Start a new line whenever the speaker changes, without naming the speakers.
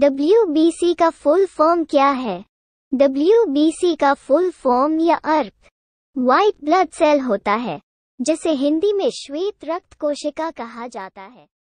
W का full form क्या है डब्ल्यू का फुल फॉर्म या अर्प व्हाइट ब्लड सेल होता है जिसे हिंदी में श्वेत रक्त कोशिका कहा जाता है